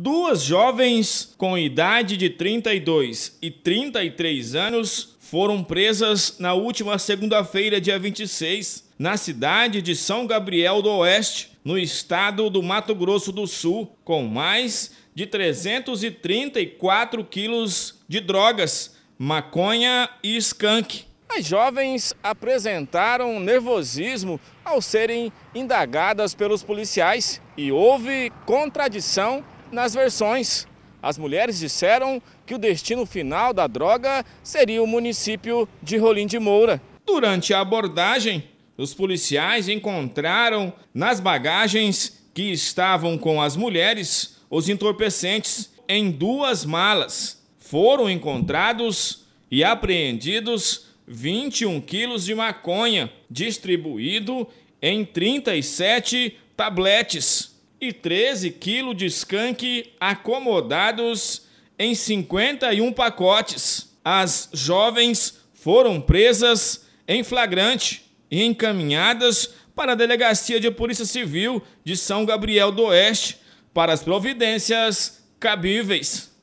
Duas jovens com idade de 32 e 33 anos foram presas na última segunda-feira, dia 26, na cidade de São Gabriel do Oeste, no estado do Mato Grosso do Sul, com mais de 334 quilos de drogas, maconha e skunk. As jovens apresentaram nervosismo ao serem indagadas pelos policiais e houve contradição nas versões. As mulheres disseram que o destino final da droga seria o município de Rolim de Moura. Durante a abordagem, os policiais encontraram nas bagagens que estavam com as mulheres os entorpecentes em duas malas. Foram encontrados e apreendidos 21 quilos de maconha, distribuído em 37 tabletes e 13 quilos de skunk acomodados em 51 pacotes. As jovens foram presas em flagrante e encaminhadas para a Delegacia de Polícia Civil de São Gabriel do Oeste para as providências cabíveis.